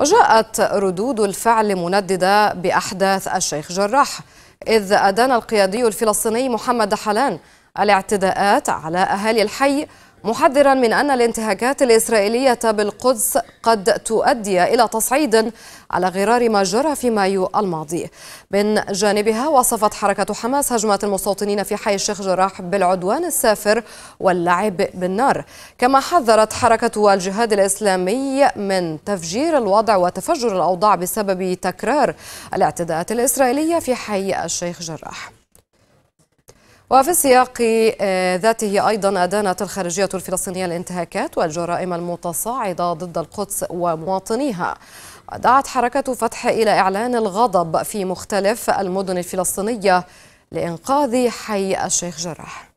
وجاءت ردود الفعل منددة بأحداث الشيخ جراح إذ أدان القيادي الفلسطيني محمد حلان الاعتداءات على أهالي الحي محذرا من أن الانتهاكات الإسرائيلية بالقدس قد تؤدي إلى تصعيد على غرار ما جرى في مايو الماضي من جانبها وصفت حركة حماس هجمات المستوطنين في حي الشيخ جراح بالعدوان السافر واللعب بالنار كما حذرت حركة الجهاد الإسلامي من تفجير الوضع وتفجر الأوضاع بسبب تكرار الاعتداءات الإسرائيلية في حي الشيخ جراح وفي السياق آه، ذاته أيضا أدانت الخارجية الفلسطينية الانتهاكات والجرائم المتصاعدة ضد القدس ومواطنيها ودعت حركة فتح إلى إعلان الغضب في مختلف المدن الفلسطينية لإنقاذ حي الشيخ جراح